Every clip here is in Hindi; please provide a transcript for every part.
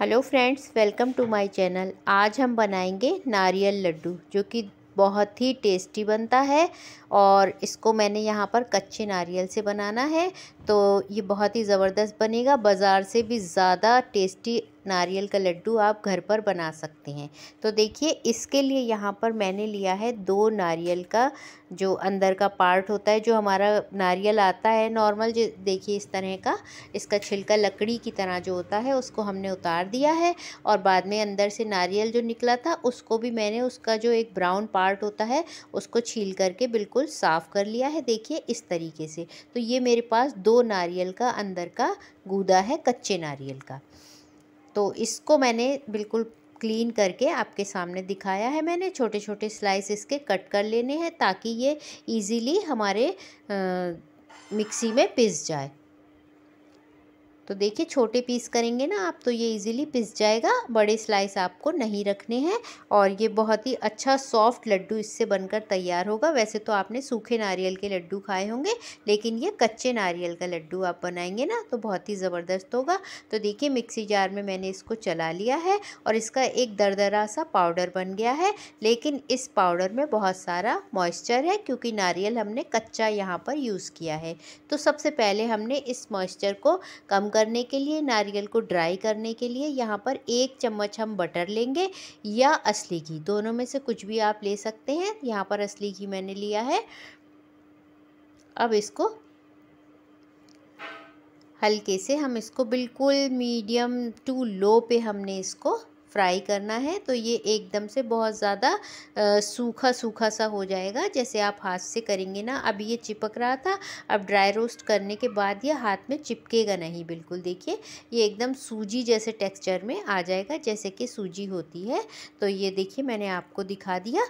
hello friends welcome to my channel आज हम बनाएंगे नारियल लड्डू जो कि बहुत ही टेस्टी बनता है और इसको मैंने यहाँ पर कच्चे नारियल से बनाना है तो ये बहुत ही ज़बरदस्त बनेगा बाज़ार से भी ज़्यादा टेस्टी नारियल का लड्डू आप घर पर बना सकते हैं तो देखिए इसके लिए यहाँ पर मैंने लिया है दो नारियल का जो अंदर का पार्ट होता है जो हमारा नारियल आता है नॉर्मल जो देखिए इस तरह का इसका छिलका लकड़ी की तरह जो होता है उसको हमने उतार दिया है और बाद में अंदर से नारियल जो निकला था उसको भी मैंने उसका जो एक ब्राउन पार्ट होता है उसको छील करके बिल्कुल साफ़ कर लिया है देखिए इस तरीके से तो ये मेरे पास दो नारियल का अंदर का गूदा है कच्चे नारियल का तो इसको मैंने बिल्कुल क्लीन करके आपके सामने दिखाया है मैंने छोटे छोटे स्लाइस इसके कट कर लेने हैं ताकि ये इजीली हमारे आ, मिक्सी में पिस जाए तो देखिए छोटे पीस करेंगे ना आप तो ये इजीली पिस जाएगा बड़े स्लाइस आपको नहीं रखने हैं और ये बहुत ही अच्छा सॉफ्ट लड्डू इससे बनकर तैयार होगा वैसे तो आपने सूखे नारियल के लड्डू खाए होंगे लेकिन ये कच्चे नारियल का लड्डू आप बनाएंगे ना तो बहुत ही ज़बरदस्त होगा तो देखिए मिक्सी जार में मैंने इसको चला लिया है और इसका एक दरदरा सा पाउडर बन गया है लेकिन इस पाउडर में बहुत सारा मॉइस्चर है क्योंकि नारियल हमने कच्चा यहाँ पर यूज़ किया है तो सबसे पहले हमने इस मॉइस्चर को कम कर करने के लिए नारियल को ड्राई करने के लिए यहाँ पर एक चम्मच हम बटर लेंगे या असली घी दोनों में से कुछ भी आप ले सकते हैं यहाँ पर असली घी मैंने लिया है अब इसको हल्के से हम इसको बिल्कुल मीडियम टू लो पे हमने इसको फ्राई करना है तो ये एकदम से बहुत ज़्यादा सूखा सूखा सा हो जाएगा जैसे आप हाथ से करेंगे ना अब ये चिपक रहा था अब ड्राई रोस्ट करने के बाद ये हाथ में चिपकेगा नहीं बिल्कुल देखिए ये एकदम सूजी जैसे टेक्स्चर में आ जाएगा जैसे कि सूजी होती है तो ये देखिए मैंने आपको दिखा दिया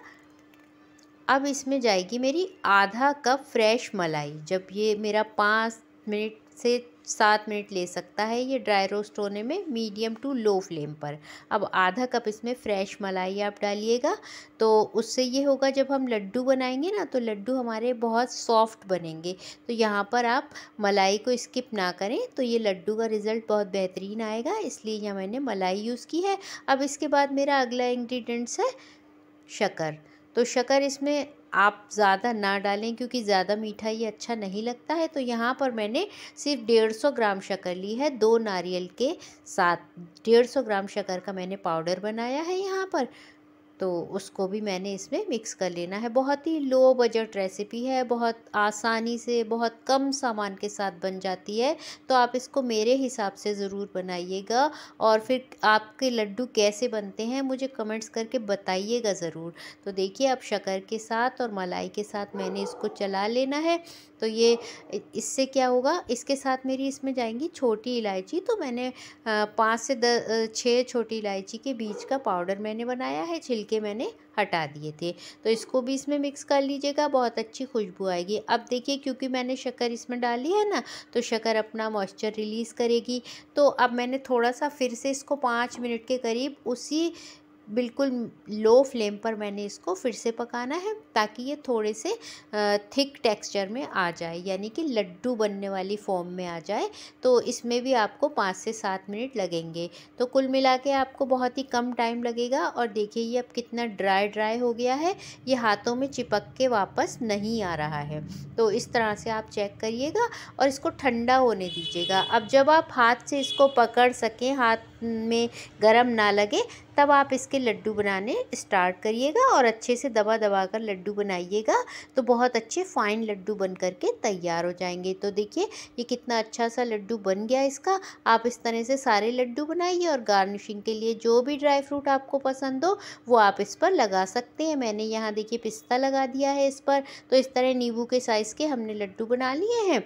अब इसमें जाएगी मेरी आधा कप फ्रेश मलाई जब ये मेरा पाँच मिनट से सात मिनट ले सकता है ये ड्राई रोस्ट होने में मीडियम टू लो फ्लेम पर अब आधा कप इसमें फ्रेश मलाई आप डालिएगा तो उससे ये होगा जब हम लड्डू बनाएंगे ना तो लड्डू हमारे बहुत सॉफ्ट बनेंगे तो यहाँ पर आप मलाई को स्किप ना करें तो ये लड्डू का रिज़ल्ट बहुत बेहतरीन आएगा इसलिए यहाँ मैंने मलाई यूज़ की है अब इसके बाद मेरा अगला इन्ग्रीडियंट्स है शक्कर तो शक्कर इसमें आप ज़्यादा ना डालें क्योंकि ज़्यादा मीठा ये अच्छा नहीं लगता है तो यहाँ पर मैंने सिर्फ डेढ़ सौ ग्राम शक्कर ली है दो नारियल के साथ डेढ़ सौ ग्राम शक्कर का मैंने पाउडर बनाया है यहाँ पर तो उसको भी मैंने इसमें मिक्स कर लेना है बहुत ही लो बजट रेसिपी है बहुत आसानी से बहुत कम सामान के साथ बन जाती है तो आप इसको मेरे हिसाब से ज़रूर बनाइएगा और फिर आपके लड्डू कैसे बनते हैं मुझे कमेंट्स करके बताइएगा ज़रूर तो देखिए आप शक्कर के साथ और मलाई के साथ मैंने इसको चला लेना है तो ये इससे क्या होगा इसके साथ मेरी इसमें जाएंगी छोटी इलायची तो मैंने पाँच से दस छः छोटी इलायची के बीज का पाउडर मैंने बनाया है छिलके छिलके मैंने हटा दिए थे तो इसको भी इसमें मिक्स कर लीजिएगा बहुत अच्छी खुशबू आएगी अब देखिए क्योंकि मैंने शक्कर इसमें डाली है ना तो शक्कर अपना मॉइस्चर रिलीज़ करेगी तो अब मैंने थोड़ा सा फिर से इसको पाँच मिनट के करीब उसी बिल्कुल लो फ्लेम पर मैंने इसको फिर से पकाना है ताकि ये थोड़े से थिक टेक्सचर में आ जाए यानी कि लड्डू बनने वाली फॉर्म में आ जाए तो इसमें भी आपको पाँच से सात मिनट लगेंगे तो कुल मिला के आपको बहुत ही कम टाइम लगेगा और देखिए ये अब कितना ड्राई ड्राई हो गया है ये हाथों में चिपक के वापस नहीं आ रहा है तो इस तरह से आप चेक करिएगा और इसको ठंडा होने दीजिएगा अब जब आप हाथ से इसको पकड़ सकें हाथ में गर्म ना लगे तब आप इसके के लड्डू बनाने स्टार्ट करिएगा और अच्छे से दबा दबा कर लड्डू बनाइएगा तो बहुत अच्छे फाइन लड्डू बन करके तैयार हो जाएंगे तो देखिए ये कितना अच्छा सा लड्डू बन गया इसका आप इस तरह से सारे लड्डू बनाइए और गार्निशिंग के लिए जो भी ड्राई फ्रूट आपको पसंद हो वो आप इस पर लगा सकते हैं मैंने यहाँ देखिए पिस्ता लगा दिया है इस पर तो इस तरह नींबू के साइज़ के हमने लड्डू बना लिए हैं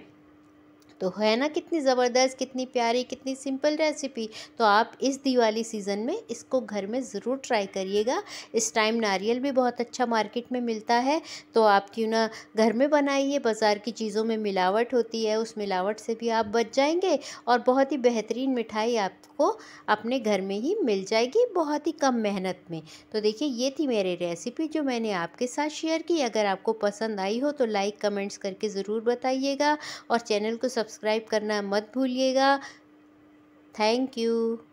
तो है ना कितनी ज़बरदस्त कितनी प्यारी कितनी सिंपल रेसिपी तो आप इस दिवाली सीज़न में इसको घर में ज़रूर ट्राई करिएगा इस टाइम नारियल भी बहुत अच्छा मार्केट में मिलता है तो आप क्यों ना घर में बनाइए बाज़ार की चीज़ों में मिलावट होती है उस मिलावट से भी आप बच जाएंगे और बहुत ही बेहतरीन मिठाई आपको अपने घर में ही मिल जाएगी बहुत ही कम मेहनत में तो देखिए ये थी मेरी रेसिपी जो मैंने आपके साथ शेयर की अगर आपको पसंद आई हो तो लाइक कमेंट्स करके ज़रूर बताइएगा और चैनल को सब्सक्राइब सब्सक्राइब करना मत भूलिएगा थैंक यू